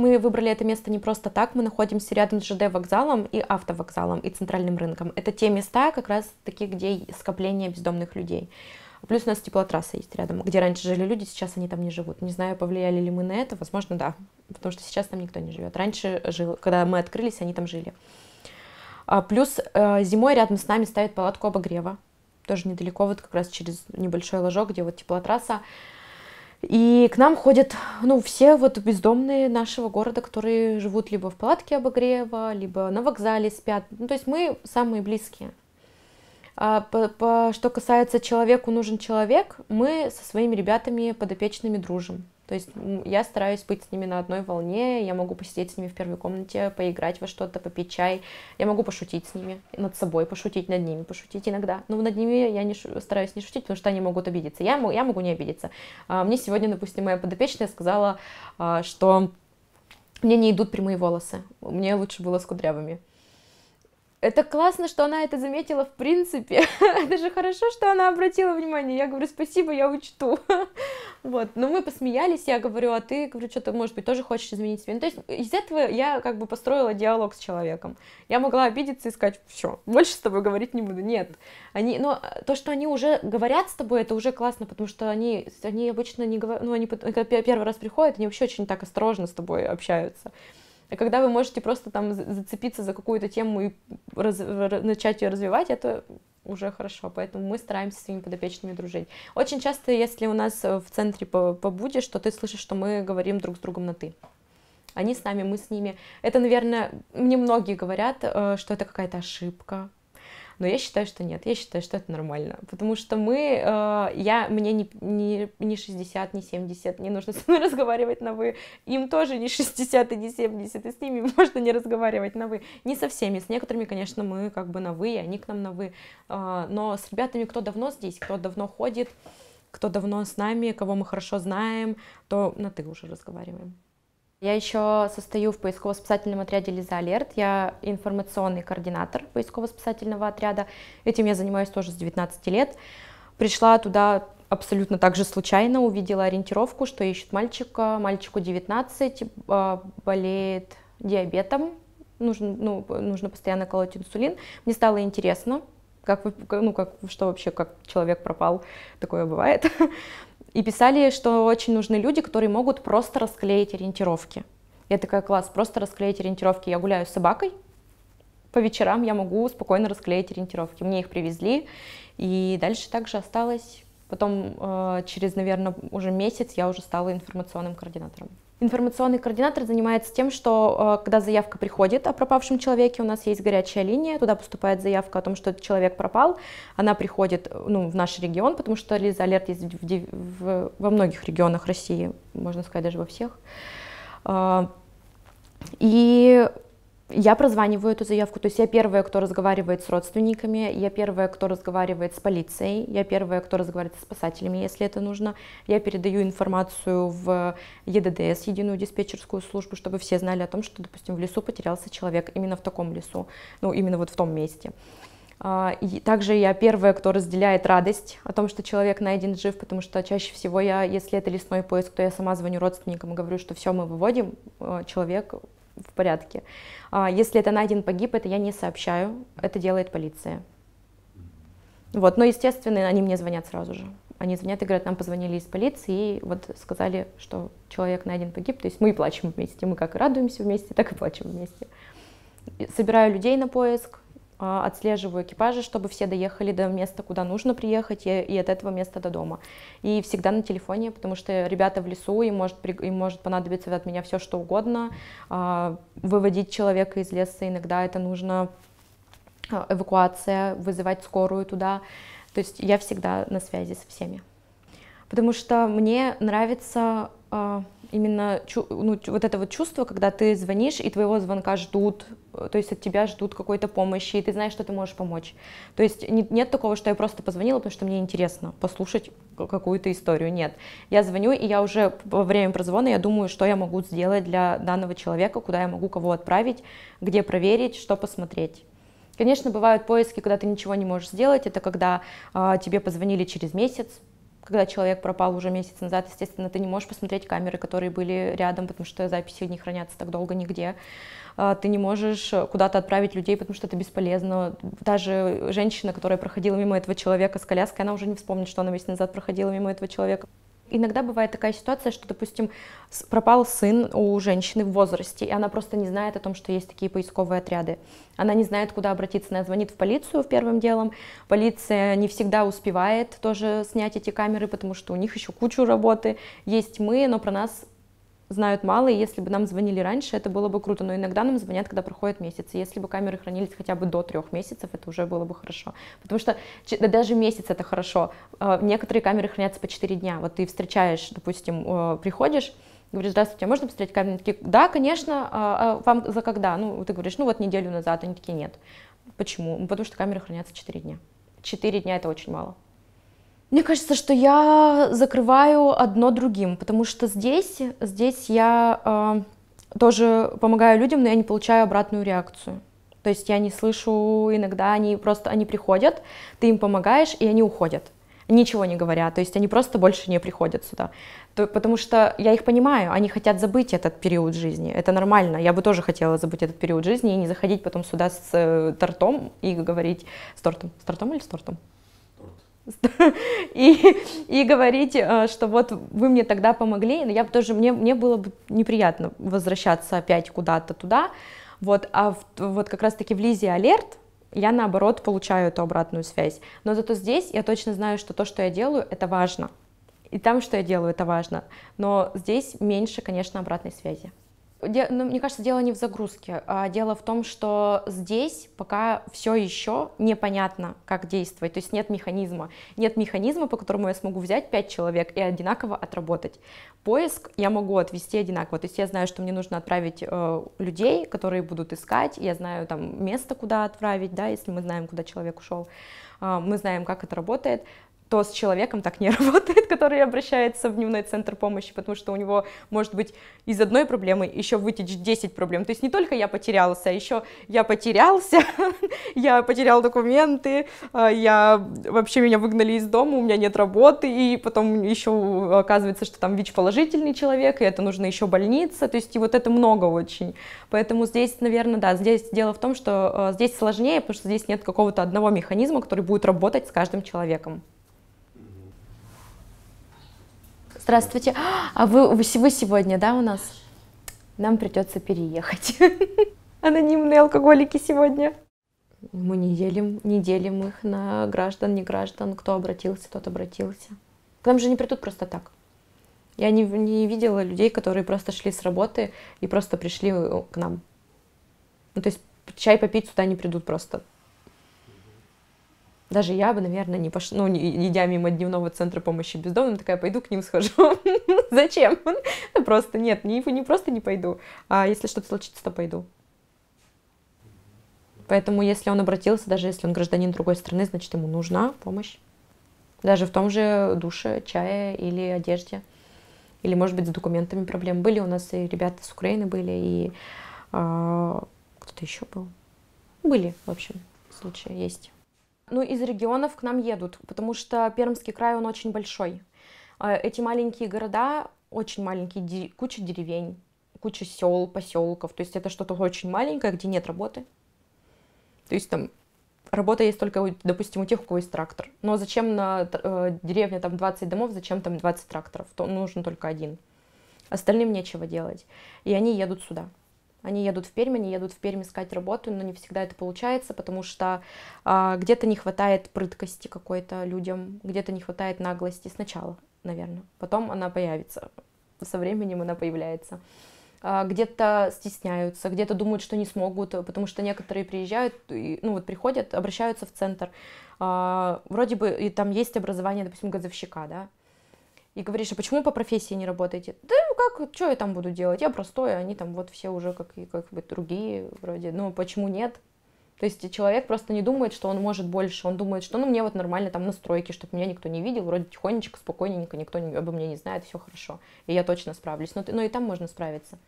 Мы выбрали это место не просто так, мы находимся рядом с ЖД вокзалом и автовокзалом и центральным рынком. Это те места, как раз таки, где скопление бездомных людей. Плюс у нас теплотрасса есть рядом, где раньше жили люди, сейчас они там не живут. Не знаю, повлияли ли мы на это, возможно, да, потому что сейчас там никто не живет. Раньше, жил, когда мы открылись, они там жили. А, плюс э, зимой рядом с нами ставят палатку обогрева, тоже недалеко, вот как раз через небольшой ложок, где вот теплотрасса. трасса и к нам ходят, ну, все вот бездомные нашего города, которые живут либо в палатке обогрева, либо на вокзале спят. Ну, то есть мы самые близкие. А по, по, что касается человеку нужен человек, мы со своими ребятами подопечными дружим. То есть я стараюсь быть с ними на одной волне, я могу посидеть с ними в первой комнате, поиграть во что-то, попить чай, я могу пошутить с ними, над собой пошутить, над ними пошутить иногда. Но над ними я не шу, стараюсь не шутить, потому что они могут обидеться. Я, я могу не обидеться. А, мне сегодня, допустим, моя подопечная сказала, а, что мне не идут прямые волосы, мне лучше было с кудрявыми это классно, что она это заметила в принципе. это же хорошо, что она обратила внимание. Я говорю, спасибо, я учту. вот, но мы посмеялись, я говорю, а ты, говорю, что то может быть, тоже хочешь изменить себя. Ну, то есть из этого я как бы построила диалог с человеком. Я могла обидеться и сказать, все, больше с тобой говорить не буду. Нет, они, но то, что они уже говорят с тобой, это уже классно, потому что они, они обычно не говорят, ну, они когда первый раз приходят, они вообще очень так осторожно с тобой общаются. А когда вы можете просто там зацепиться за какую-то тему и раз, начать ее развивать, это уже хорошо, поэтому мы стараемся с своими подопечными дружить. Очень часто, если у нас э, в центре побудешь, то ты слышишь, что мы говорим друг с другом на «ты». Они с нами, мы с ними. Это, наверное, мне многие говорят, э, что это какая-то ошибка, но я считаю, что нет, я считаю, что это нормально, потому что мы, э, я, мне не, не, не 60, не 70, не нужно со мной разговаривать на «вы», им тоже не 60 и не 70, и с ними можно не разговаривать на «вы», не со всеми, с некоторыми, конечно, мы как бы на «вы», и они к нам на «вы», э, но с ребятами, кто давно здесь, кто давно ходит, кто давно с нами, кого мы хорошо знаем, то на «ты» уже разговариваем. Я еще состою в поисково-спасательном отряде «Лиза Алерт». Я информационный координатор поисково-спасательного отряда. Этим я занимаюсь тоже с 19 лет. Пришла туда абсолютно так же случайно, увидела ориентировку, что ищет мальчика. Мальчику 19, а, болеет диабетом, нужно, ну, нужно постоянно колоть инсулин. Мне стало интересно, как, ну, как, что вообще, как человек пропал, такое бывает. И писали, что очень нужны люди, которые могут просто расклеить ориентировки. Я такая, класс, просто расклеить ориентировки. Я гуляю с собакой, по вечерам я могу спокойно расклеить ориентировки. Мне их привезли, и дальше также осталось. Потом э, через, наверное, уже месяц я уже стала информационным координатором. Информационный координатор занимается тем, что э, когда заявка приходит о пропавшем человеке, у нас есть горячая линия, туда поступает заявка о том, что этот человек пропал, она приходит ну, в наш регион, потому что Лиза-Алерт есть в, в, в, во многих регионах России, можно сказать, даже во всех. А, и я прозваниваю эту заявку, то есть я первая, кто разговаривает с родственниками, я первая, кто разговаривает с полицией, я первая, кто разговаривает с спасателями, если это нужно. Я передаю информацию в ЕДДС, единую диспетчерскую службу, чтобы все знали о том, что, допустим, в лесу потерялся человек, именно в таком лесу, ну, именно вот в том месте. А, также я первая, кто разделяет радость о том, что человек найден жив, потому что чаще всего я, если это лесной поиск, то я сама звоню родственникам и говорю, что все, мы выводим, э, человек в порядке. А, если это найден погиб, это я не сообщаю, это делает полиция. Вот, но, естественно, они мне звонят сразу же. Они звонят и говорят, нам позвонили из полиции и вот сказали, что человек найден погиб. То есть мы и плачем вместе, мы как радуемся вместе, так и плачем вместе. Собираю людей на поиск, а, отслеживаю экипажи, чтобы все доехали до места, куда нужно приехать, и от этого места до дома. И всегда на телефоне, потому что ребята в лесу, им может, им может понадобиться от меня все, что угодно. А, выводить человека из леса иногда это нужно а, эвакуация, вызывать скорую туда. То есть я всегда на связи со всеми. Потому что мне нравится именно ну, вот это вот чувство, когда ты звонишь, и твоего звонка ждут, э, то есть от тебя ждут какой-то помощи, и ты знаешь, что ты можешь помочь. То есть нет такого, что я просто позвонила, потому что мне интересно послушать какую-то историю, нет. Я звоню, и я уже во время прозвона я думаю, что я могу сделать для данного человека, куда я могу кого отправить, где проверить, что посмотреть. Конечно, бывают поиски, когда ты ничего не можешь сделать. Это когда э, тебе позвонили через месяц, когда человек пропал уже месяц назад, естественно, ты не можешь посмотреть камеры, которые были рядом, потому что записи не хранятся так долго нигде. А, ты не можешь куда-то отправить людей, потому что это бесполезно. Даже женщина, которая проходила мимо этого человека с коляской, она уже не вспомнит, что она месяц назад проходила мимо этого человека иногда бывает такая ситуация, что, допустим, пропал сын у женщины в возрасте, и она просто не знает о том, что есть такие поисковые отряды. Она не знает, куда обратиться, она звонит в полицию первым делом. Полиция не всегда успевает тоже снять эти камеры, потому что у них еще кучу работы. Есть мы, но про нас знают мало, и если бы нам звонили раньше, это было бы круто, но иногда нам звонят, когда проходит месяц и если бы камеры хранились хотя бы до трех месяцев, это уже было бы хорошо, потому что да, даже месяц это хорошо, а, некоторые камеры хранятся по 4 дня, вот ты встречаешь, допустим, приходишь, говоришь, здравствуйте, а можно посмотреть камеры? Они такие, да, конечно, а, а вам за когда? Ну, ты говоришь, ну вот неделю назад, они такие, нет. Почему? Потому что камеры хранятся 4 дня. 4 дня это очень мало. Мне кажется, что я закрываю одно другим, потому что здесь, здесь я э, тоже помогаю людям, но я не получаю обратную реакцию. То есть я не слышу, иногда они просто, они приходят, ты им помогаешь, и они уходят. Ничего не говоря, то есть они просто больше не приходят сюда. То, потому что я их понимаю, они хотят забыть этот период жизни, это нормально. Я бы тоже хотела забыть этот период жизни и не заходить потом сюда с э, тортом и говорить с тортом, с тортом или с тортом? и, и говорить, э, что вот вы мне тогда помогли, но я бы тоже, мне, мне было бы неприятно возвращаться опять куда-то туда, вот, а в, вот как раз-таки в Лизе Алерт я, наоборот, получаю эту обратную связь, но зато здесь я точно знаю, что то, что я делаю, это важно, и там, что я делаю, это важно, но здесь меньше, конечно, обратной связи ну, мне кажется, дело не в загрузке, а дело в том, что здесь пока все еще непонятно, как действовать, то есть нет механизма. Нет механизма, по которому я смогу взять 5 человек и одинаково отработать. Поиск я могу отвести одинаково, то есть я знаю, что мне нужно отправить э, людей, которые будут искать, я знаю там место, куда отправить, да, если мы знаем, куда человек ушел, э, мы знаем, как это работает, то с человеком так не работает, который обращается в дневной центр помощи, потому что у него может быть из одной проблемы еще вытечь 10 проблем. То есть не только я потерялся, а еще я потерялся, я потерял документы, а, я вообще меня выгнали из дома, у меня нет работы, и потом еще оказывается, что там ВИЧ положительный человек, и это нужно еще больница, то есть и вот это много очень. Поэтому здесь, наверное, да, здесь дело в том, что а, здесь сложнее, потому что здесь нет какого-то одного механизма, который будет работать с каждым человеком. Здравствуйте. А вы, вы, сегодня, да, у нас? Нам придется переехать. Анонимные алкоголики сегодня. Мы не делим, не делим их на граждан, не граждан. Кто обратился, тот обратился. К нам же не придут просто так. Я не, не видела людей, которые просто шли с работы и просто пришли э, к нам. Ну, то есть чай попить сюда не придут просто. Даже я бы, наверное, не пошла, ну, не, идя мимо дневного центра помощи бездомным, такая, пойду к ним схожу. Зачем? Просто нет, не, не просто не пойду, а если что-то случится, то пойду. Поэтому, если он обратился, даже если он гражданин другой страны, значит, ему нужна помощь. Даже в том же душе, чае или одежде. Или, может быть, с документами проблем. Были у нас и ребята с Украины были, и а, кто-то еще был. Были, в общем, случаи есть. Ну, из регионов к нам едут, потому что Пермский край, он очень большой. А, эти маленькие города, очень маленькие, куча деревень, куча сел, поселков. То есть это что-то очень маленькое, где нет работы. То есть там работа есть только, допустим, у тех, у кого есть трактор. Но зачем на э, деревне там 20 домов, зачем там 20 тракторов? То нужен только один. Остальным нечего делать. И они едут сюда. Они едут в Пермь, они едут в Пермь искать работу, но не всегда это получается, потому что а, где-то не хватает прыткости какой-то людям, где-то не хватает наглости сначала, наверное. Потом она появится, со временем она появляется. А, где-то стесняются, где-то думают, что не смогут, потому что некоторые приезжают, и, ну вот приходят, обращаются в центр. А, вроде бы и там есть образование, допустим, газовщика, да, и говоришь, а почему по профессии не работаете? Да ну как, что я там буду делать? Я простой, они там вот все уже как, и как бы другие вроде. Ну почему нет? То есть человек просто не думает, что он может больше, он думает, что ну мне вот нормально там настройки, чтобы меня никто не видел, вроде тихонечко, спокойненько, никто не, обо мне не знает, все хорошо, и я точно справлюсь. Но, ну, но ну, и там можно справиться.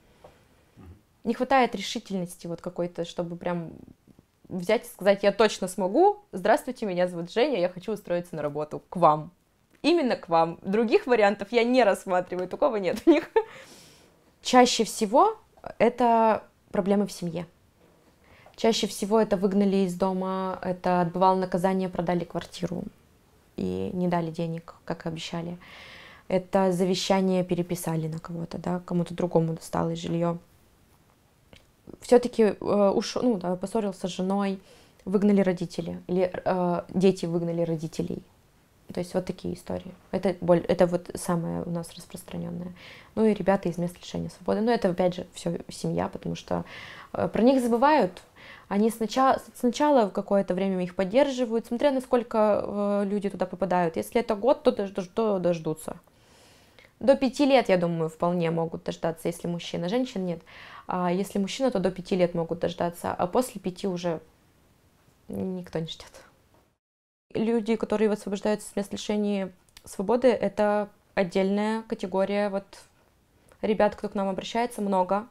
Не хватает решительности вот какой-то, чтобы прям взять и сказать, я точно смогу, здравствуйте, меня зовут Женя, я хочу устроиться на работу к вам именно к вам. Других вариантов я не рассматриваю, такого нет у них. Чаще всего это проблемы в семье. Чаще всего это выгнали из дома, это отбывало наказание, продали квартиру и не дали денег, как и обещали. Это завещание переписали на кого-то, да, кому-то другому досталось жилье. Все-таки э, ну, да, поссорился с женой, выгнали родители, или э, дети выгнали родителей. То есть вот такие истории. Это, боль, это вот самое у нас распространенное. Ну и ребята из мест лишения свободы. Но ну, это опять же все семья, потому что э, про них забывают. Они сначала, сначала какое-то время их поддерживают, смотря на сколько э, люди туда попадают. Если это год, то, дож, то дождутся. До пяти лет, я думаю, вполне могут дождаться, если мужчина. Женщин нет. А если мужчина, то до пяти лет могут дождаться, а после пяти уже никто не ждет. Люди, которые освобождаются с мест лишения свободы, это отдельная категория вот ребят, кто к нам обращается, много.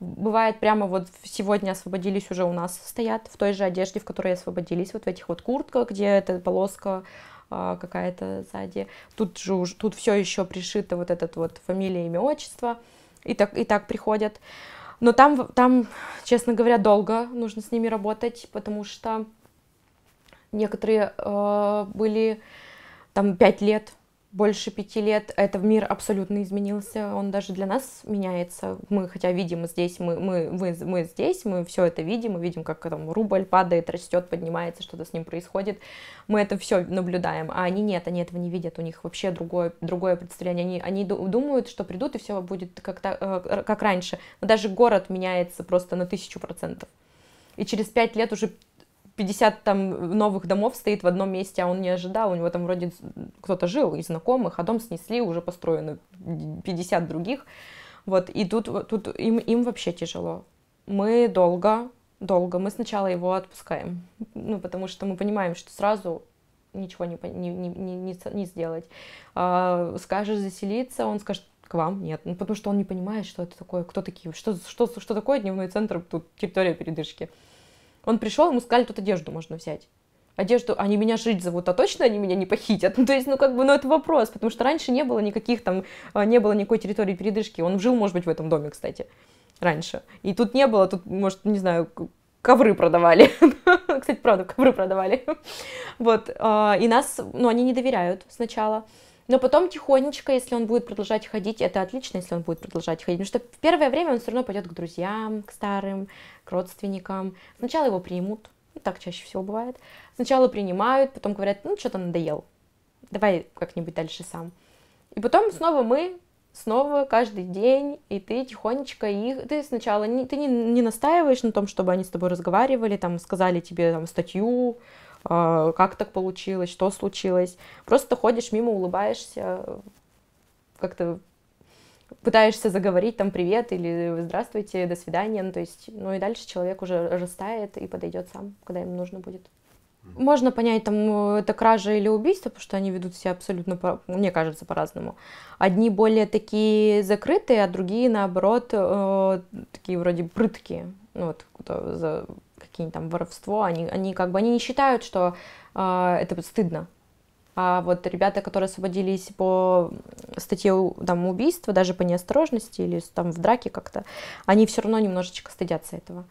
Бывает прямо вот сегодня освободились уже у нас стоят в той же одежде, в которой освободились, вот в этих вот куртках, где эта полоска а, какая-то сзади. Тут же тут все еще пришито вот этот вот фамилия, имя, отчество. И так, и так приходят. Но там, там, честно говоря, долго нужно с ними работать, потому что некоторые э, были там пять лет, больше пяти лет. Это мир абсолютно изменился, он даже для нас меняется. Мы хотя видим здесь, мы, мы, мы, мы здесь, мы все это видим, мы видим, как там рубль падает, растет, поднимается, что-то с ним происходит. Мы это все наблюдаем, а они нет, они этого не видят, у них вообще другое, другое представление. Они, они думают, что придут и все будет как, -то, э, как раньше. Но даже город меняется просто на тысячу процентов и через пять лет уже 50 там новых домов стоит в одном месте, а он не ожидал, у него там вроде кто-то жил из знакомых, а дом снесли, уже построены 50 других, вот, и тут, тут им, им вообще тяжело. Мы долго, долго, мы сначала его отпускаем, ну, потому что мы понимаем, что сразу ничего не, не, не, не, не сделать. А, скажешь заселиться, он скажет, к вам нет, ну, потому что он не понимает, что это такое, кто такие, что, что, что такое дневной центр, тут территория передышки. Он пришел, ему сказали, тут одежду можно взять. Одежду, они меня жить зовут, а точно они меня не похитят? Ну, то есть, ну, как бы, ну, это вопрос, потому что раньше не было никаких там, а, не было никакой территории передышки. Он жил, может быть, в этом доме, кстати, раньше. И тут не было, тут, может, не знаю, ковры продавали. Кстати, правда, ковры продавали. Вот, а, и нас, ну, они не доверяют сначала но потом тихонечко, если он будет продолжать ходить, это отлично, если он будет продолжать ходить, потому что в первое время он все равно пойдет к друзьям, к старым, к родственникам. Сначала его примут, ну, так чаще всего бывает. Сначала принимают, потом говорят, ну, что-то надоел, давай как-нибудь дальше сам. И потом снова мы снова каждый день, и ты тихонечко их, ты сначала не, ты не, не настаиваешь на том, чтобы они с тобой разговаривали, там, сказали тебе там, статью, Э, как так получилось, что случилось. Просто ходишь мимо, улыбаешься, как-то пытаешься заговорить там привет или здравствуйте, до свидания, ну, то есть, ну и дальше человек уже растает и подойдет сам, когда ему нужно будет. Можно понять, там, э, это кража или убийство, потому что они ведут себя абсолютно, по, мне кажется, по-разному. Одни более такие закрытые, а другие, наоборот, э, такие вроде прыткие. Ну, вот, кто за, какие-нибудь там воровство, они, они как бы они не считают, что э, это стыдно. А вот ребята, которые освободились по статье там, убийства, даже по неосторожности или там в драке как-то, они все равно немножечко стыдятся этого.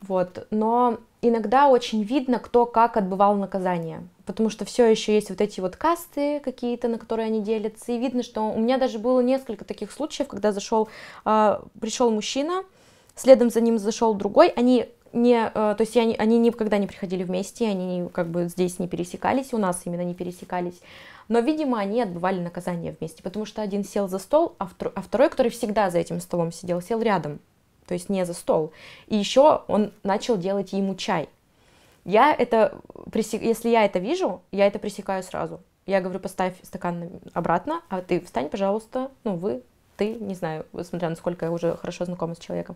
Вот. Но иногда очень видно, кто как отбывал наказание, потому что все еще есть вот эти вот касты какие-то, на которые они делятся, и видно, что у меня даже было несколько таких случаев, когда зашел, э, а, пришел мужчина, следом за ним зашел другой, они не, э, то есть я, они никогда не приходили вместе, они как бы здесь не пересекались, у нас именно не пересекались. Но, видимо, они отбывали наказание вместе, потому что один сел за стол, а, втор, а второй, который всегда за этим столом сидел, сел рядом, то есть не за стол. И еще он начал делать ему чай. Я это, если я это вижу, я это пресекаю сразу. Я говорю, поставь стакан обратно, а ты встань, пожалуйста, ну вы ты, не знаю, смотря насколько я уже хорошо знакома с человеком,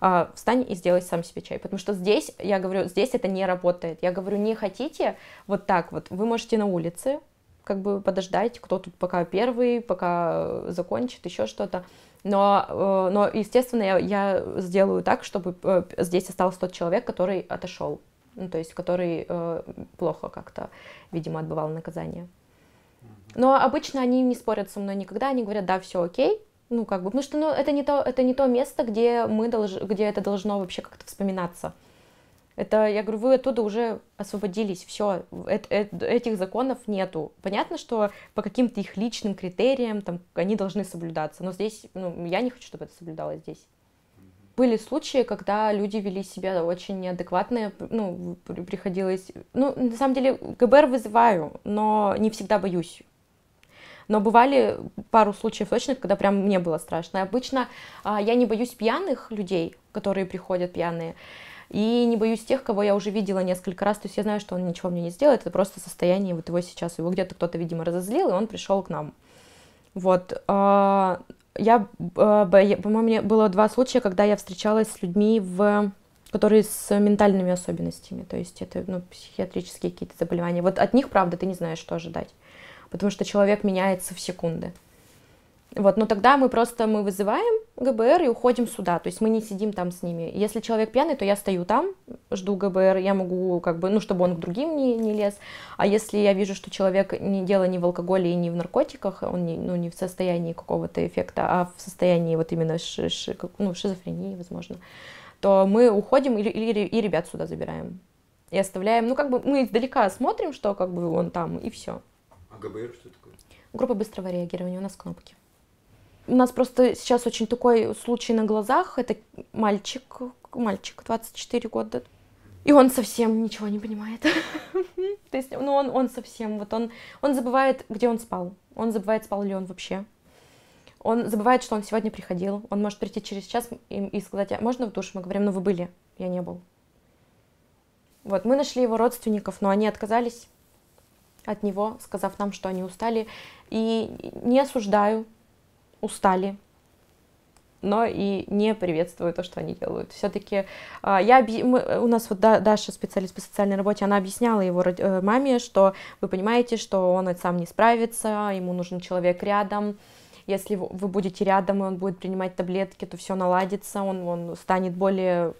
а, встань и сделай сам себе чай. Потому что здесь, я говорю, здесь это не работает. Я говорю, не хотите вот так вот, вы можете на улице как бы подождать, кто тут пока первый, пока закончит, еще что-то. Но, э, но естественно, я, я сделаю так, чтобы э, здесь остался тот человек, который отошел, ну, то есть который э, плохо как-то, видимо, отбывал наказание. Но обычно они не спорят со мной никогда, они говорят, да, все окей, ну как бы, потому что ну, это, не то, это не то место, где, мы долж, где это должно вообще как-то вспоминаться. Это, я говорю, вы оттуда уже освободились, все, этих законов нету. Понятно, что по каким-то их личным критериям там, они должны соблюдаться, но здесь, ну, я не хочу, чтобы это соблюдалось здесь. Были случаи, когда люди вели себя очень неадекватно, ну, приходилось... Ну, на самом деле, ГБР вызываю, но не всегда боюсь но бывали пару случаев точных, когда прям мне было страшно. Обычно а, я не боюсь пьяных людей, которые приходят пьяные, и не боюсь тех, кого я уже видела несколько раз, то есть я знаю, что он ничего мне не сделает, это просто состояние вот его сейчас, его где-то кто-то, видимо, разозлил, и он пришел к нам. Вот, а, а, я, по-моему, мне было два случая, когда я встречалась с людьми, в, которые с ментальными особенностями, то есть это ну, психиатрические какие-то заболевания. Вот от них, правда, ты не знаешь, что ожидать потому что человек меняется в секунды. Вот, но тогда мы просто мы вызываем ГБР и уходим сюда, то есть мы не сидим там с ними. Если человек пьяный, то я стою там, жду ГБР, я могу как бы, ну, чтобы он к другим не, не лез. А если я вижу, что человек не дело не в алкоголе и не в наркотиках, он не, ну, не в состоянии какого-то эффекта, а в состоянии вот именно ши, ши, ну, шизофрении, возможно, то мы уходим и, и, и ребят сюда забираем. И оставляем, ну, как бы мы издалека смотрим, что как бы он там, и все. ГБР что такое? Группа быстрого реагирования, у нас кнопки. У нас просто сейчас очень такой случай на глазах. Это мальчик, мальчик, 24 года. И он совсем ничего не понимает. То есть, ну, он, он совсем, вот он, он забывает, где он спал. Он забывает, спал ли он вообще. Он забывает, что он сегодня приходил. Он может прийти через час и, и сказать, а можно в душ? Мы говорим, ну вы были, я не был. Вот, мы нашли его родственников, но они отказались от него, сказав нам, что они устали. И не осуждаю, устали, но и не приветствую то, что они делают. Все-таки а, я мы, у нас вот Даша, специалист по социальной работе, она объясняла его э, маме, что вы понимаете, что он сам не справится, ему нужен человек рядом. Если вы будете рядом, и он будет принимать таблетки, то все наладится, он, он станет более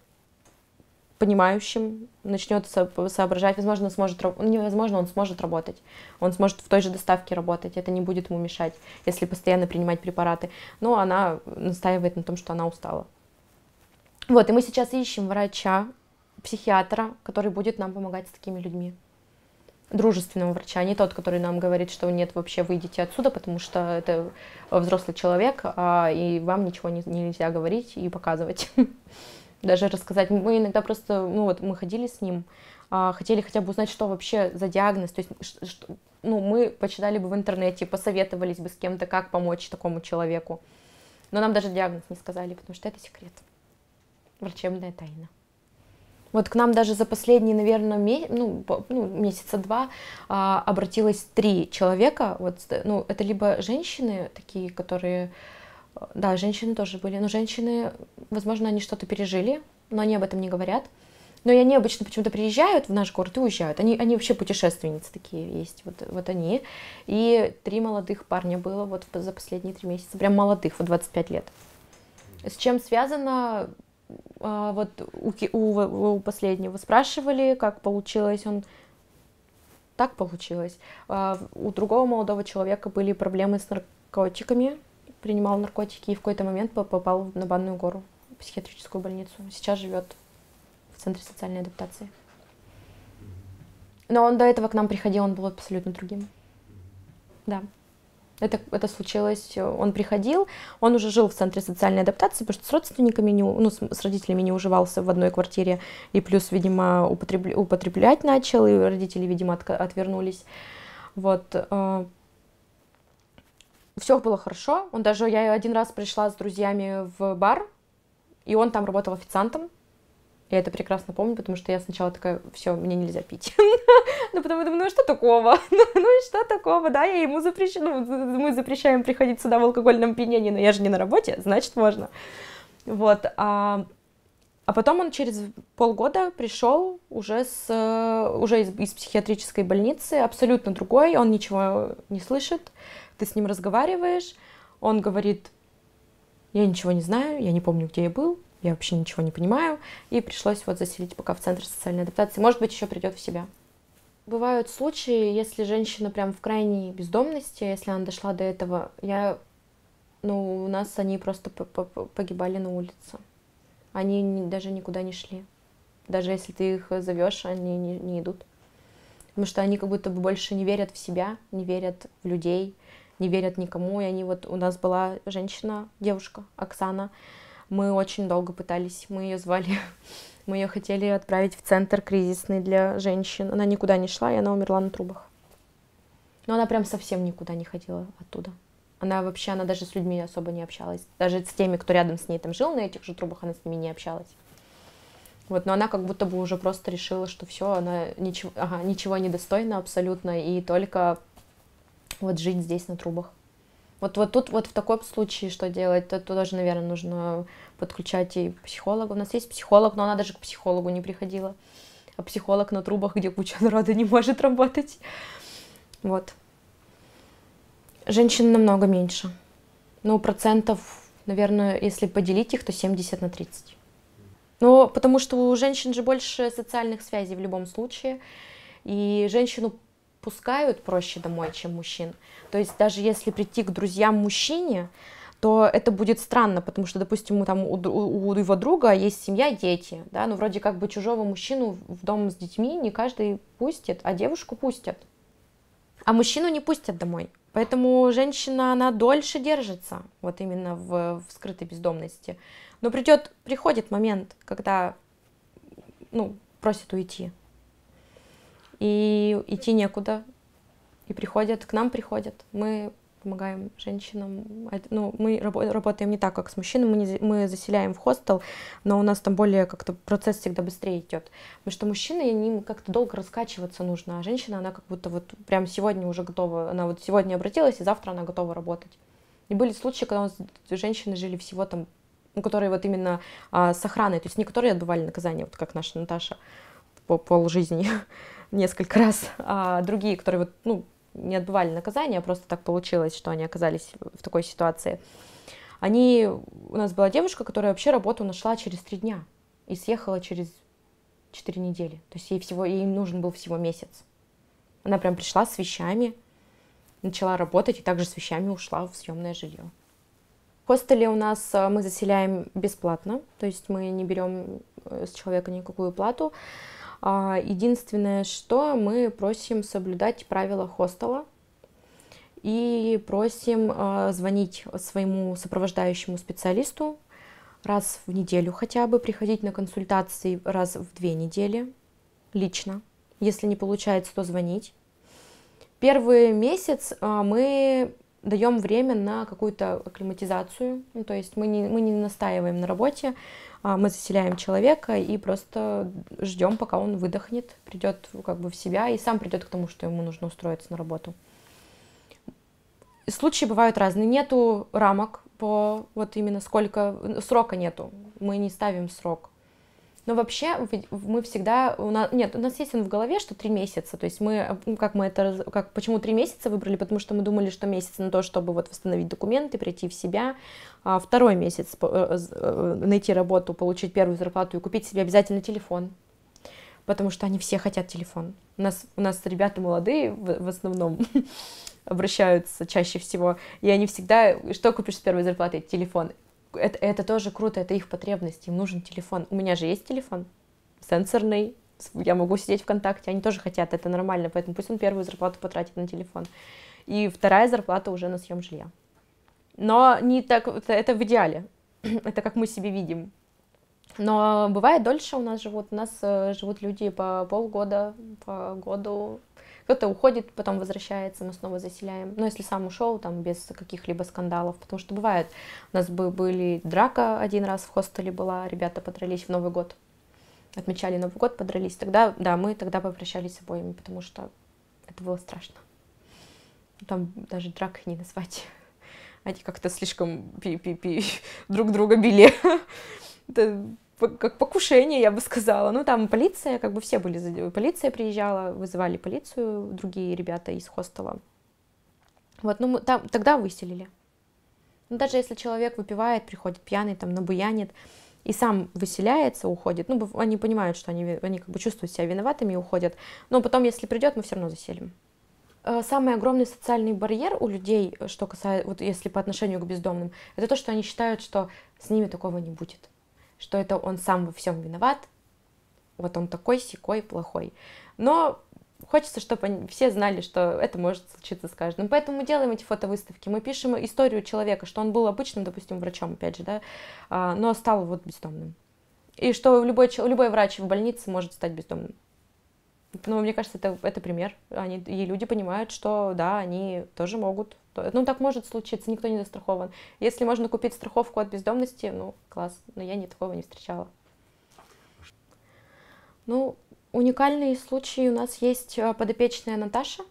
понимающим, начнет соображать, возможно, сможет, невозможно, он сможет работать, он сможет в той же доставке работать, это не будет ему мешать, если постоянно принимать препараты. Но она настаивает на том, что она устала. Вот, и мы сейчас ищем врача, психиатра, который будет нам помогать с такими людьми. Дружественного врача, а не тот, который нам говорит, что нет, вообще выйдите отсюда, потому что это взрослый человек, а, и вам ничего не, нельзя говорить и показывать. даже рассказать. Мы иногда просто, ну вот мы ходили с ним, а, хотели хотя бы узнать, что вообще за диагноз, то есть, что, ну мы почитали бы в интернете, посоветовались бы с кем-то, как помочь такому человеку. Но нам даже диагноз не сказали, потому что это секрет, врачебная тайна. Вот к нам даже за последние, наверное, меся, ну, ну, месяца два а, обратилось три человека. Вот, ну, это либо женщины такие, которые да, женщины тоже были. Но женщины, возможно, они что-то пережили, но они об этом не говорят. Но и они обычно почему-то приезжают в наш город и уезжают. Они, они вообще путешественницы такие есть, вот, вот они. И три молодых парня было вот за последние три месяца, прям молодых, вот 25 лет. С чем связано, а, вот у, у, у последнего спрашивали, как получилось, он так получилось. А, у другого молодого человека были проблемы с наркотиками, принимал наркотики и в какой-то момент попал на Банную гору, в психиатрическую больницу. Сейчас живет в Центре социальной адаптации. Но он до этого к нам приходил, он был абсолютно другим. Да. Это, это случилось, он приходил, он уже жил в центре социальной адаптации, потому что с родственниками, не, ну, с, с родителями не уживался в одной квартире, и плюс, видимо, употребля, употреблять начал, и родители, видимо, от, отвернулись. Вот, э, все было хорошо. Он даже, я один раз пришла с друзьями в бар, и он там работал официантом. Я это прекрасно помню, потому что я сначала такая, все, мне нельзя пить. Ну потом я думаю, ну что такого? Ну, ну и что такого? Да, я ему запрещаю, ну, мы запрещаем приходить сюда в алкогольном пьянении, но я же не на работе, значит, можно. Вот, а, а потом он через полгода пришел уже, с, э, уже из, из психиатрической больницы, абсолютно другой, он ничего не слышит, ты с ним разговариваешь, он говорит, я ничего не знаю, я не помню, где я был, я вообще ничего не понимаю, и пришлось вот заселить пока в Центр социальной адаптации. Может быть, еще придет в себя. Бывают случаи, если женщина прям в крайней бездомности, если она дошла до этого, я, ну, у нас они просто погибали на улице. Они даже никуда не шли. Даже если ты их зовешь, они не, не идут. Потому что они как будто бы больше не верят в себя, не верят в людей, не верят никому, и они вот... У нас была женщина, девушка, Оксана, мы очень долго пытались, мы ее звали, мы ее хотели отправить в центр кризисный для женщин. Она никуда не шла, и она умерла на трубах. Но она прям совсем никуда не ходила оттуда. Она вообще, она даже с людьми особо не общалась. Даже с теми, кто рядом с ней там жил на этих же трубах, она с ними не общалась. Вот, но она как будто бы уже просто решила, что все, она ничего, ага, ничего не достойна абсолютно, и только вот жить здесь на трубах. Вот, вот тут вот в таком случае что делать? Тут тоже, наверное, нужно подключать и психолога. У нас есть психолог, но она даже к психологу не приходила. А психолог на трубах, где куча народа не может работать. Вот. Женщин намного меньше. Ну, процентов, наверное, если поделить их, то 70 на 30. Ну, потому что у женщин же больше социальных связей в любом случае. И женщину пускают проще домой, чем мужчин. То есть даже если прийти к друзьям мужчине, то это будет странно, потому что, допустим, у, там, у, у его друга есть семья, дети, да, но ну, вроде как бы чужого мужчину в дом с детьми не каждый пустит, а девушку пустят. А мужчину не пустят домой. Поэтому женщина, она дольше держится, вот именно в, в скрытой бездомности. Но придет, приходит момент, когда, ну, просит уйти и идти некуда. И приходят, к нам приходят. Мы помогаем женщинам. Ну, мы работаем не так, как с мужчинами, мы, не, мы заселяем в хостел, но у нас там более как-то процесс всегда быстрее идет. Потому что мужчины, им как-то долго раскачиваться нужно, а женщина, она как будто вот прям сегодня уже готова, она вот сегодня обратилась, и завтра она готова работать. И были случаи, когда у нас женщины жили всего там, ну, которые вот именно а, с охраной, то есть не которые отбывали наказание, вот как наша Наташа по полжизни, несколько раз, а другие, которые вот, ну, не отбывали наказание, а просто так получилось, что они оказались в такой ситуации. Они, у нас была девушка, которая вообще работу нашла через три дня и съехала через четыре недели. То есть ей всего, ей нужен был всего месяц. Она прям пришла с вещами, начала работать и также с вещами ушла в съемное жилье. В хостеле у нас э, мы заселяем бесплатно, то есть мы не берем э, с человека никакую плату. А, единственное, что мы просим соблюдать правила хостела и просим а, звонить своему сопровождающему специалисту раз в неделю хотя бы, приходить на консультации раз в две недели лично. Если не получается, то звонить. Первый месяц а, мы даем время на какую-то акклиматизацию, ну, то есть мы не, мы не настаиваем на работе, а, мы заселяем человека и просто ждем, пока он выдохнет, придет как бы в себя и сам придет к тому, что ему нужно устроиться на работу. Случаи бывают разные. Нету рамок по вот именно сколько срока нету. Мы не ставим срок. Но вообще мы всегда, у нас, нет, у нас есть он в голове, что три месяца, то есть мы, ну, как мы это, как, почему три месяца выбрали, потому что мы думали, что месяц на то, чтобы вот восстановить документы, прийти в себя, а второй месяц э, э, найти работу, получить первую зарплату и купить себе обязательно телефон, потому что они все хотят телефон. У нас, у нас ребята молодые в, в основном обращаются чаще всего, и они всегда, что купишь с первой зарплаты? Телефон это, это тоже круто, это их потребность, им нужен телефон. У меня же есть телефон сенсорный, я могу сидеть ВКонтакте, они тоже хотят, это нормально, поэтому пусть он первую зарплату потратит на телефон. И вторая зарплата уже на съем жилья. Но не так, это, в идеале, это как мы себе видим. Но бывает дольше у нас живут, у нас э, живут люди по полгода, по году, кто-то уходит, потом возвращается, мы снова заселяем. Но если сам ушел, там, без каких-либо скандалов, потому что бывает. У нас бы были драка один раз в хостеле была, ребята подрались в Новый год. Отмечали Новый год, подрались. Тогда, да, мы тогда попрощались с обоими, потому что это было страшно. Там даже драк не назвать. Они как-то слишком пи -пи -пи друг друга били. Это как покушение, я бы сказала. Ну, там полиция, как бы все были, полиция приезжала, вызывали полицию, другие ребята из хостела. Вот, ну, мы там, тогда выселили. Ну, даже если человек выпивает, приходит пьяный, там, набуянит, и сам выселяется, уходит, ну, они понимают, что они, они как бы чувствуют себя виноватыми и уходят, но потом, если придет, мы все равно заселим. Э, самый огромный социальный барьер у людей, что касается, вот если по отношению к бездомным, это то, что они считают, что с ними такого не будет что это он сам во всем виноват, вот он такой, секой, плохой. Но хочется, чтобы они, все знали, что это может случиться с каждым. Поэтому мы делаем эти фотовыставки, мы пишем историю человека, что он был обычным, допустим, врачом, опять же, да, а, но стал вот бездомным. И что любой, любой врач в больнице может стать бездомным. Ну, мне кажется, это, это пример. Они, и люди понимают, что да, они тоже могут то, ну, так может случиться, никто не застрахован. Если можно купить страховку от бездомности, ну, класс, но я ни такого не встречала. Ну, уникальные случаи у нас есть э, подопечная Наташа.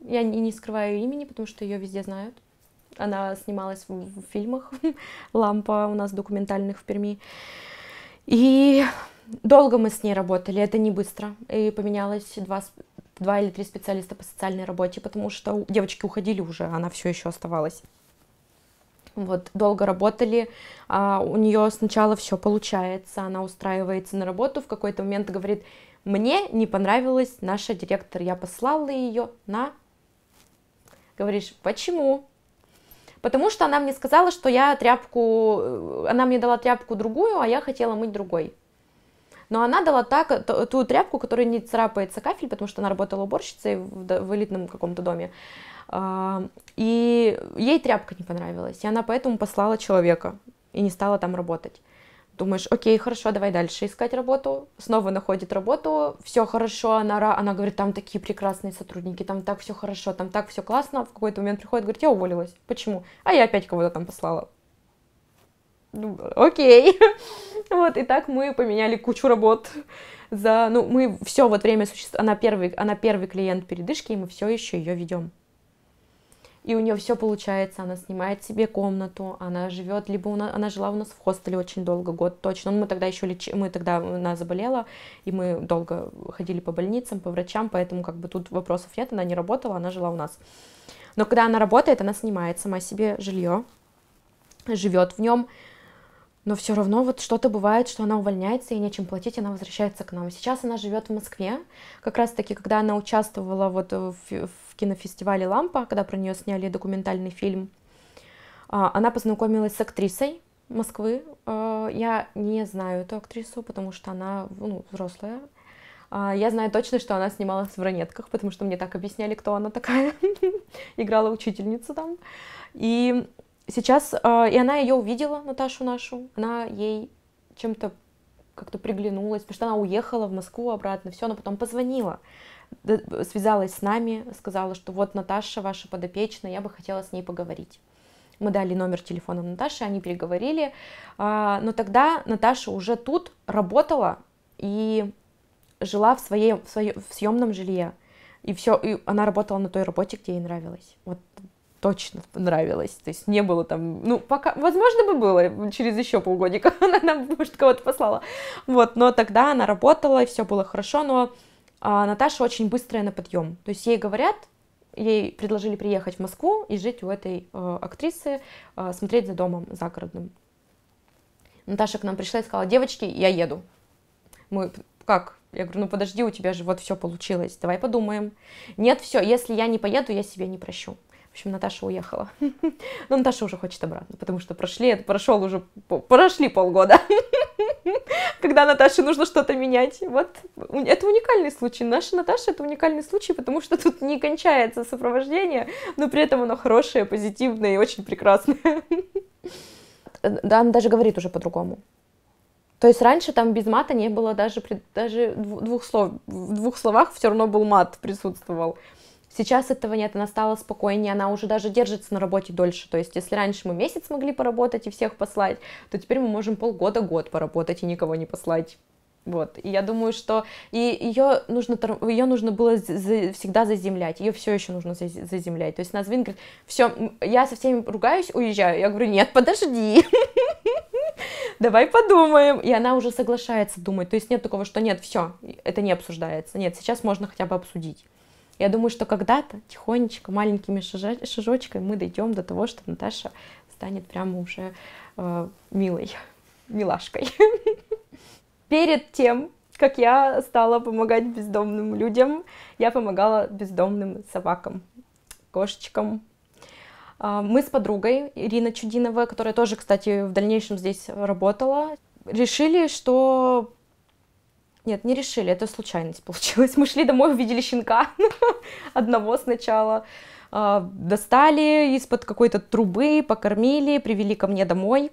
Я не, не скрываю имени, потому что ее везде знают. Она снималась в, в фильмах «Лампа» у нас документальных в Перми. И долго мы с ней работали, это не быстро. И поменялось два, два или три специалиста по социальной работе, потому что девочки уходили уже, она все еще оставалась. Вот, долго работали, а у нее сначала все получается, она устраивается на работу, в какой-то момент говорит, мне не понравилась наша директор, я послала ее на... Говоришь, почему? Потому что она мне сказала, что я тряпку, э, она мне дала тряпку другую, а я хотела мыть другой. Но она дала так, ту тряпку, которой не царапается кафель, потому что она работала уборщицей в элитном каком-то доме. А, и ей тряпка не понравилась, и она поэтому послала человека и не стала там работать. Думаешь, окей, хорошо, давай дальше искать работу. Снова находит работу, все хорошо, она, она говорит, там такие прекрасные сотрудники, там так все хорошо, там так все классно. В какой-то момент приходит, говорит, я уволилась. Почему? А я опять кого-то там послала ну, окей. Вот, и так мы поменяли кучу работ за, ну, мы все вот время существует, она первый, она первый клиент передышки, и мы все еще ее ведем. И у нее все получается, она снимает себе комнату, она живет, либо у нас, она жила у нас в хостеле очень долго, год точно. Ну, мы тогда еще лечи, мы тогда, она заболела, и мы долго ходили по больницам, по врачам, поэтому как бы тут вопросов нет, она не работала, она жила у нас. Но когда она работает, она снимает сама себе жилье, живет в нем, но все равно вот что-то бывает, что она увольняется и нечем платить, она возвращается к нам. Сейчас она живет в Москве, как раз таки, когда она участвовала вот в, в кинофестивале «Лампа», когда про нее сняли документальный фильм, а, она познакомилась с актрисой Москвы. А, я не знаю эту актрису, потому что она ну, взрослая. А, я знаю точно, что она снималась в «Ранетках», потому что мне так объясняли, кто она такая. Играла учительницу там. И сейчас, а, и она ее увидела, Наташу нашу, она ей чем-то как-то приглянулась, потому что она уехала в Москву обратно, все, она потом позвонила, связалась с нами, сказала, что вот Наташа ваша подопечная, я бы хотела с ней поговорить. Мы дали номер телефона Наташи, они переговорили, а, но тогда Наташа уже тут работала и жила в, своей, в, своем, в съемном жилье. И все, и она работала на той работе, где ей нравилось. Вот точно нравилось. То есть не было там, ну, пока, возможно бы было через еще полгодика, она нам, может, кого-то послала. Вот, но тогда она работала, и все было хорошо, но а, Наташа очень быстрая на подъем. То есть ей говорят, ей предложили приехать в Москву и жить у этой э, актрисы, э, смотреть за домом загородным. Наташа к нам пришла и сказала, девочки, я еду. Мы, как? Я говорю, ну подожди, у тебя же вот все получилось, давай подумаем. Нет, все, если я не поеду, я себе не прощу общем, Наташа уехала. Но ну, Наташа уже хочет обратно, потому что прошли, это прошел уже, прошли полгода, когда Наташе нужно что-то менять. Вот это уникальный случай. Наша Наташа это уникальный случай, потому что тут не кончается сопровождение, но при этом оно хорошее, позитивное и очень прекрасное. Да, она даже говорит уже по-другому. То есть раньше там без мата не было даже, даже двух слов. В двух словах все равно был мат присутствовал. Сейчас этого нет, она стала спокойнее, она уже даже держится на работе дольше. То есть, если раньше мы месяц могли поработать и всех послать, то теперь мы можем полгода-год поработать и никого не послать. Вот. И я думаю, что и ее нужно, ее нужно было за, всегда заземлять, ее все еще нужно заземлять. То есть Назвин говорит, все, я со всеми ругаюсь, уезжаю. Я говорю, нет, подожди, давай подумаем. И она уже соглашается думать. То есть нет такого, что нет, все, это не обсуждается. Нет, сейчас можно хотя бы обсудить. Я думаю, что когда-то тихонечко, маленькими шажочками мы дойдем до того, что Наташа станет прямо уже э, милой, милашкой. Перед тем, как я стала помогать бездомным людям, я помогала бездомным собакам, кошечкам. А, мы с подругой Ирина Чудинова, которая тоже, кстати, в дальнейшем здесь работала, решили, что нет, не решили, это случайность получилась. Мы шли домой, увидели щенка одного сначала. А, достали из-под какой-то трубы, покормили, привели ко мне домой.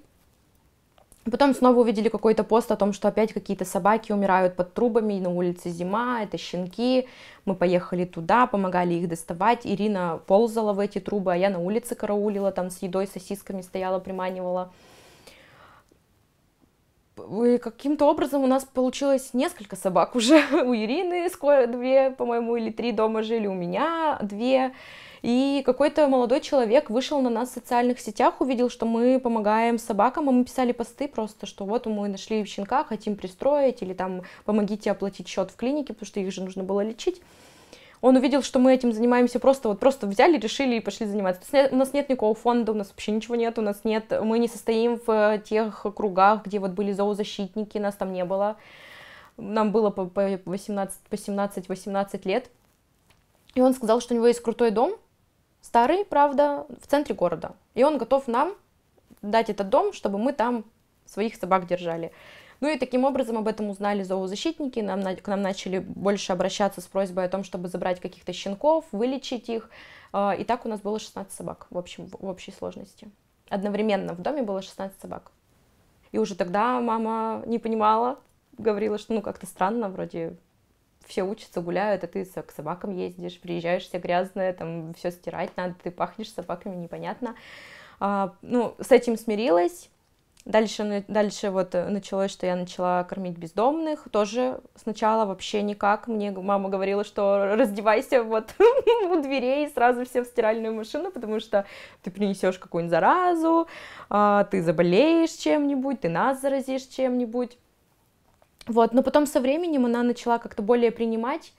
Потом снова увидели какой-то пост о том, что опять какие-то собаки умирают под трубами, на улице зима, это щенки. Мы поехали туда, помогали их доставать. Ирина ползала в эти трубы, а я на улице караулила, там с едой, сосисками стояла, приманивала и каким-то образом у нас получилось несколько собак уже. У Ирины скоро две, по-моему, или три дома жили, у меня две. И какой-то молодой человек вышел на нас в социальных сетях, увидел, что мы помогаем собакам, и мы писали посты просто, что вот мы нашли щенка, хотим пристроить, или там помогите оплатить счет в клинике, потому что их же нужно было лечить он увидел, что мы этим занимаемся просто, вот просто взяли, решили и пошли заниматься. У нас нет никакого фонда, у нас вообще ничего нет, у нас нет, мы не состоим в э, тех кругах, где вот были зоозащитники, нас там не было. Нам было по 18-18 лет. И он сказал, что у него есть крутой дом, старый, правда, в центре города. И он готов нам дать этот дом, чтобы мы там своих собак держали. Ну и таким образом об этом узнали зоозащитники, нам, к нам начали больше обращаться с просьбой о том, чтобы забрать каких-то щенков, вылечить их. А, и так у нас было 16 собак в, общем, в общей сложности. Одновременно в доме было 16 собак. И уже тогда мама не понимала, говорила, что ну как-то странно, вроде все учатся, гуляют, а ты к собакам ездишь, приезжаешь вся грязная, там все стирать надо, ты пахнешь собаками, непонятно. А, ну, с этим смирилась, Дальше, дальше вот э, началось, что я начала кормить бездомных, тоже сначала вообще никак, мне мама говорила, что раздевайся вот у дверей сразу все в стиральную машину, потому что ты принесешь какую-нибудь заразу, а, ты заболеешь чем-нибудь, ты нас заразишь чем-нибудь, вот, но потом со временем она начала как-то более принимать,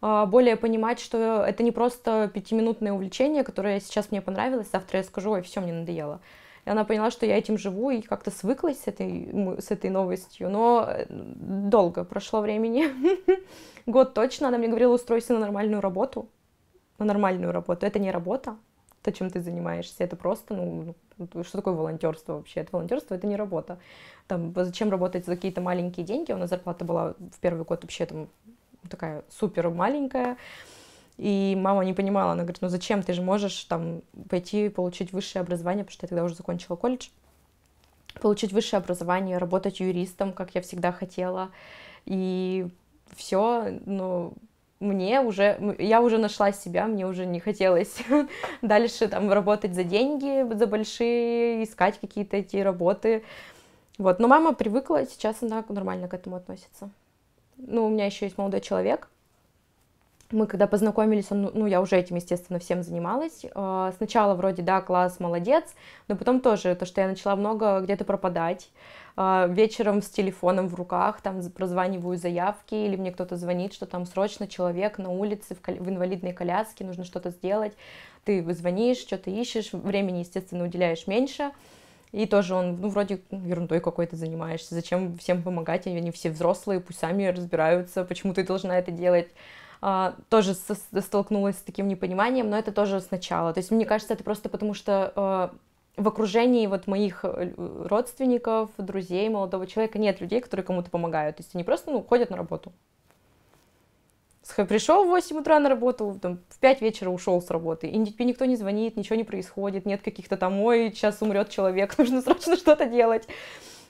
а, более понимать, что это не просто пятиминутное увлечение, которое сейчас мне понравилось, завтра я скажу, ой, все, мне надоело, и она поняла, что я этим живу и как-то свыклась с этой, с этой новостью, но долго прошло времени. Год точно, она мне говорила, устройся на нормальную работу. На нормальную работу. Это не работа, то, чем ты занимаешься, это просто, ну, ну что такое волонтерство вообще? Это волонтерство, это не работа. Там, зачем работать за какие-то маленькие деньги? У нас зарплата была в первый год вообще там такая супер маленькая. И мама не понимала, она говорит, ну зачем, ты же можешь там пойти получить высшее образование, потому что я тогда уже закончила колледж, получить высшее образование, работать юристом, как я всегда хотела, и все, ну, мне уже, я уже нашла себя, мне уже не хотелось дальше там работать за деньги, за большие, искать какие-то эти работы, вот, но мама привыкла, сейчас она нормально к этому относится. Ну, у меня еще есть молодой человек, мы когда познакомились, он, ну, я уже этим, естественно, всем занималась. А, сначала вроде, да, класс, молодец, но потом тоже то, что я начала много где-то пропадать. А, вечером с телефоном в руках, там, прозваниваю заявки, или мне кто-то звонит, что там срочно человек на улице в, кол- в инвалидной коляске, нужно что-то сделать. Ты звонишь, что-то ищешь, времени, естественно, уделяешь меньше. И тоже он, ну, вроде ерундой какой-то занимаешься. Зачем всем помогать? Они все взрослые, пусть сами разбираются, почему ты должна это делать. А, тоже столкнулась с таким непониманием, но это тоже сначала. То есть, мне кажется, это просто потому, что а, в окружении вот моих э, родственников, друзей, молодого человека нет людей, которые кому-то помогают. То есть они просто, ну, ходят на работу. Пришел в 8 утра на работу, там, в 5 вечера ушел с работы, и тебе никто не звонит, ничего не происходит, нет каких-то там, ой, сейчас умрет человек, нужно срочно что-то делать.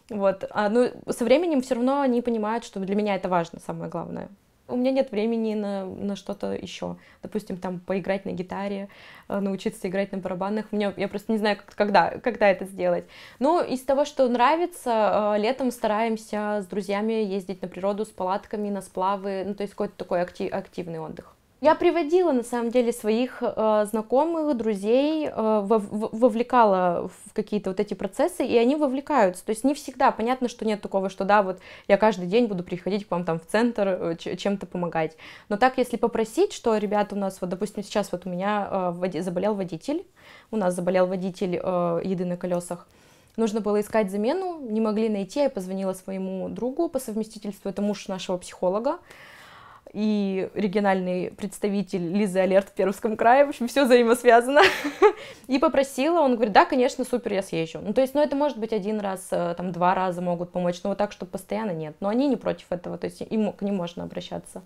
Вот. А, ну, со временем все равно они понимают, что для меня это важно, самое главное у меня нет времени на, на что-то еще. Допустим, там поиграть на гитаре, э, научиться играть на барабанах. У меня, я просто не знаю, как, когда, когда это сделать. Ну, из того, что нравится, э, летом стараемся с друзьями ездить на природу с палатками, на сплавы. Ну, то есть какой-то такой актив, активный отдых. Я приводила, на самом деле, своих э, знакомых, друзей, э, вовлекала в какие-то вот эти процессы, и они вовлекаются. То есть не всегда, понятно, что нет такого, что да, вот я каждый день буду приходить к вам там в центр, э, чем-то помогать. Но так, если попросить, что, ребята, у нас, вот, допустим, сейчас вот у меня э, заболел водитель, у нас заболел водитель э, еды на колесах, Нужно было искать замену, не могли найти, я позвонила своему другу по совместительству, это муж нашего психолога, и региональный представитель Лизы Алерт в Пермском крае, в общем, все взаимосвязано. И попросила, он говорит, да, конечно, супер, я съезжу. Ну, то есть, ну, это может быть один раз, э, там, два раза могут помочь, но вот так, чтобы постоянно нет. Но они не против этого, то есть им к ним можно обращаться.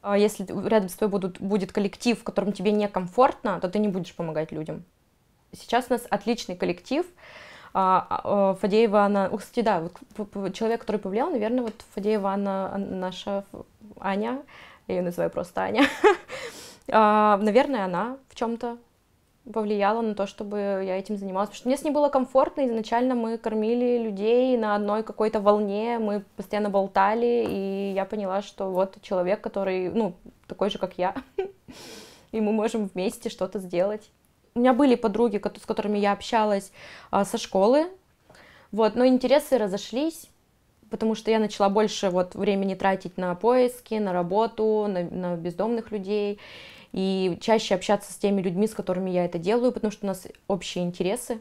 А если рядом с тобой будут, будет коллектив, в котором тебе некомфортно, то ты не будешь помогать людям. Сейчас у нас отличный коллектив, а, а, э, Фадеева, она, кстати, да, вот человек, который повлиял, наверное, вот Фадеева, она наша Аня, я ее называю просто Аня, а, наверное, она в чем-то повлияло на то, чтобы я этим занималась. Потому что мне с ней было комфортно. Изначально мы кормили людей на одной какой-то волне, мы постоянно болтали, и я поняла, что вот человек, который, ну, такой же, как я, и мы можем вместе что-то сделать. У меня были подруги, с которыми я общалась а, со школы, вот, но интересы разошлись, потому что я начала больше вот времени тратить на поиски, на работу, на, на бездомных людей и чаще общаться с теми людьми, с которыми я это делаю, потому что у нас общие интересы.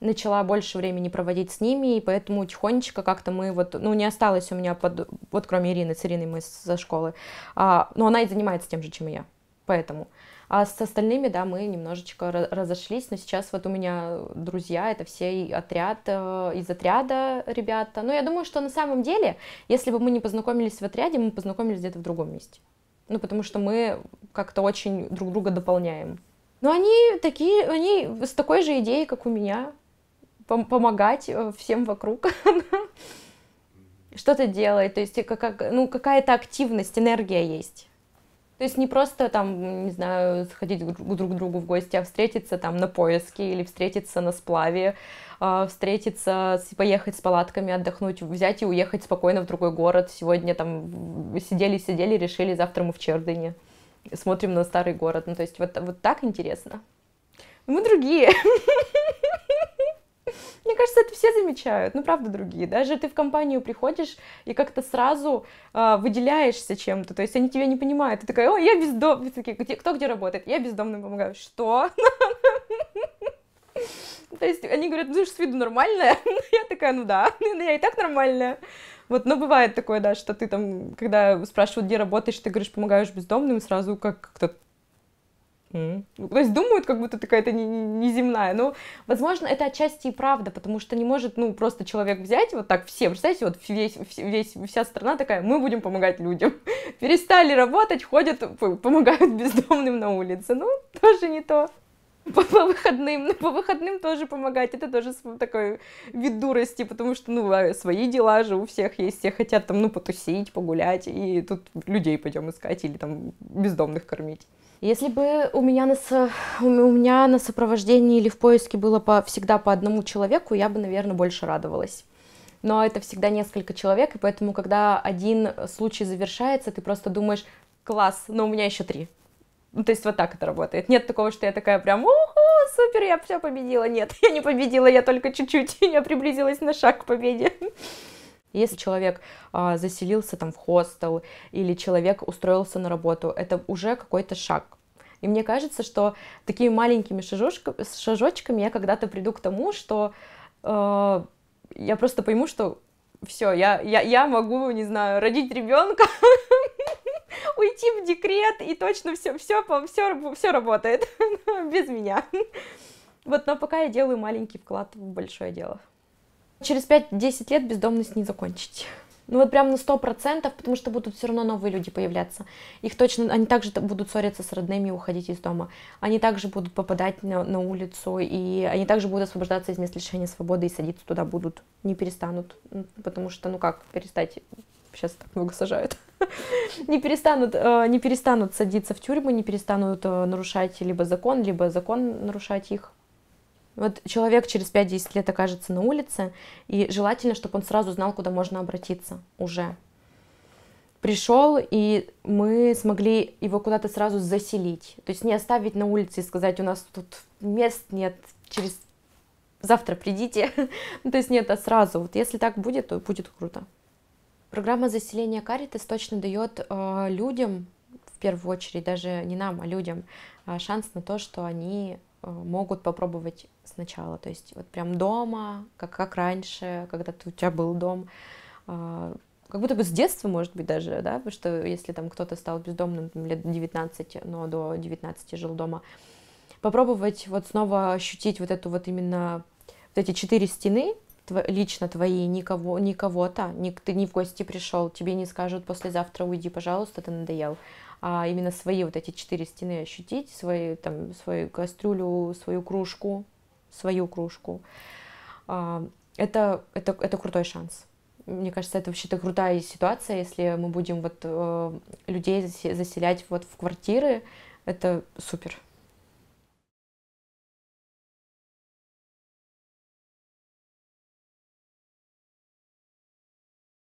Начала больше времени проводить с ними, и поэтому тихонечко как-то мы вот, ну, не осталось у меня под, вот кроме Ирины, с Ириной мы со школы, а, но она и занимается тем же, чем и я, поэтому. А с остальными, да, мы немножечко разошлись, но сейчас вот у меня друзья, это все и отряд, э, из отряда ребята. Но ну, я думаю, что на самом деле, если бы мы не познакомились в отряде, мы познакомились где-то в другом месте. Ну, потому что мы как-то очень друг друга дополняем. Но они такие, они с такой же идеей, как у меня, пом помогать э, всем вокруг что-то делает, то есть ну, какая-то активность, энергия есть. То есть не просто там, не знаю, сходить друг к другу в гости, а встретиться там на поиске или встретиться на сплаве, а, встретиться, поехать с палатками, отдохнуть, взять и уехать спокойно в другой город. Сегодня там сидели-сидели, решили, завтра мы в Чердыне. Смотрим на старый город. Ну, то есть вот, вот так интересно. Мы другие. Мне кажется, это все замечают, ну правда другие. Даже ты в компанию приходишь и как-то сразу э, выделяешься чем-то, то есть они тебя не понимают. Ты такая, о, я бездомный, такие, кто где работает? Я бездомным помогаю. Что? То есть они говорят, ну ты же с виду нормальная. Я такая, ну да, я и так нормальная. Вот, но бывает такое, да, что ты там, когда спрашивают, где работаешь, ты говоришь, помогаешь бездомным, сразу как кто-то Mm. То есть думают, как будто такая-то неземная. Но, возможно, это отчасти и правда, потому что не может, ну, просто человек взять вот так все, представляете, вот весь, весь, вся страна такая, мы будем помогать людям. Перестали работать, ходят, помогают бездомным на улице. Ну, тоже не то. По, по выходным, по выходным тоже помогать, это тоже такой вид дурости, потому что, ну, а, свои дела же у всех есть, все хотят там, ну, потусить, погулять, и тут людей пойдем искать или там бездомных кормить. Если бы у меня, на со... у меня на сопровождении или в поиске было по... всегда по одному человеку, я бы, наверное, больше радовалась. Но это всегда несколько человек, и поэтому, когда один случай завершается, ты просто думаешь, класс, но у меня еще три. Ну, то есть вот так это работает. Нет такого, что я такая прям, уху, супер, я все победила. Нет, я не победила, я только чуть-чуть, я приблизилась на шаг к победе. Если человек а, заселился там в хостел или человек устроился на работу, это уже какой-то шаг. И мне кажется, что такими маленькими шажочками я когда-то приду к тому, что э, я просто пойму, что все, я, я, я могу, не знаю, родить ребенка, уйти в декрет, и точно все, все, все, все работает без меня. Вот, но пока я делаю маленький вклад в большое дело. Через 5-10 лет бездомность не закончить. Ну вот прям на сто процентов, потому что будут все равно новые люди появляться. Их точно, они также будут ссориться с родными и уходить из дома. Они также будут попадать на, на улицу, и они также будут освобождаться из мест лишения свободы и садиться туда будут. Не перестанут, потому что, ну как, перестать сейчас так много сажают, не перестанут, э, не перестанут садиться в тюрьму, не перестанут э, нарушать либо закон, либо закон нарушать их. Вот человек через 5-10 лет окажется на улице, и желательно, чтобы он сразу знал, куда можно обратиться уже. Пришел, и мы смогли его куда-то сразу заселить. То есть не оставить на улице и сказать, у нас тут мест нет, через завтра придите. Ну, то есть нет, а сразу. Вот если так будет, то будет круто. Программа заселения Каритас точно дает э, людям, в первую очередь, даже не нам, а людям, э, шанс на то, что они могут попробовать сначала, то есть вот прям дома, как, как раньше, когда у тебя был дом, а, как будто бы с детства, может быть, даже, да, потому что если там кто-то стал бездомным лет 19, но до 19 жил дома, попробовать вот снова ощутить вот эту вот именно, вот эти четыре стены, тво, лично твои, никого, никого-то, ни, ты не в гости пришел, тебе не скажут послезавтра уйди, пожалуйста, ты надоел, а именно свои вот эти четыре стены ощутить, свою, там, свою кастрюлю, свою кружку, свою кружку. А, это, это, это крутой шанс. Мне кажется, это вообще-то крутая ситуация, если мы будем вот э, людей заселять вот в квартиры, это супер.